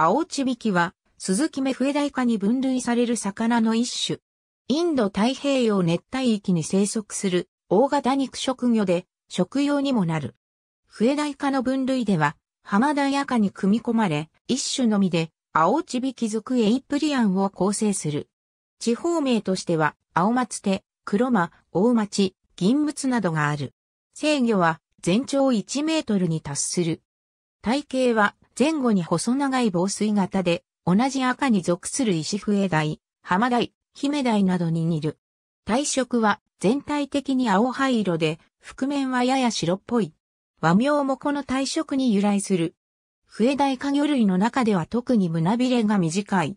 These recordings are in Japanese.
青ちびきは、鈴木目笛大科に分類される魚の一種。インド太平洋熱帯域に生息する大型肉食魚で食用にもなる。笛大科の分類では、浜田ヤ科に組み込まれ、一種のみで、青ちびき属エイプリアンを構成する。地方名としては、青松手、黒間、大町、銀物などがある。制御は全長1メートルに達する。体型は前後に細長い防水型で、同じ赤に属する石笛台、浜台、姫台などに似る。体色は全体的に青灰色で、覆面はやや白っぽい。和名もこの体色に由来する。笛台家魚類の中では特に胸びれが短い。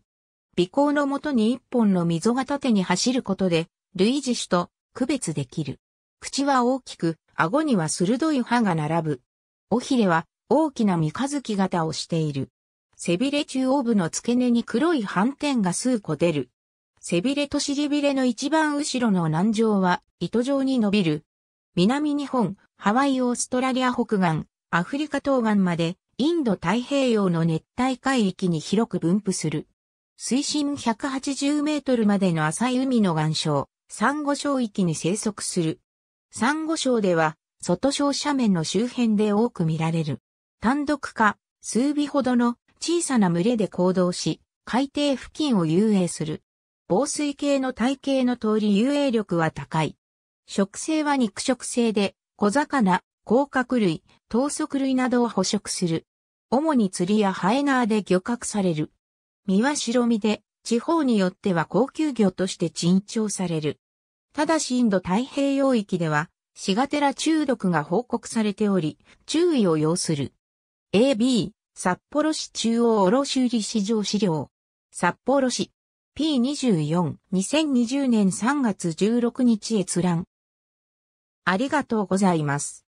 尾行のもとに一本の溝が縦に走ることで、類似種と区別できる。口は大きく、顎には鋭い歯が並ぶ。尾ひれは大きな三日月型をしている。背びれ中央部の付け根に黒い斑点が数個出る。背びれと尻びれの一番後ろの南上は糸状に伸びる。南日本、ハワイオーストラリア北岸、アフリカ東岸までインド太平洋の熱帯海域に広く分布する。水深180メートルまでの浅い海の岩礁、サンゴ礁域に生息する。サンゴ礁では、外礁斜面の周辺で多く見られる。単独か、数尾ほどの小さな群れで行動し、海底付近を遊泳する。防水系の体系の通り遊泳力は高い。食性は肉食性で、小魚、甲殻類、等足類などを捕食する。主に釣りやハエナーで漁獲される。身は白身で、地方によっては高級魚として珍重される。ただしインド太平洋域では、シガテラ中毒が報告されており、注意を要する。AB、札幌市中央卸売市場資料。札幌市。P24、2020年3月16日閲覧。ありがとうございます。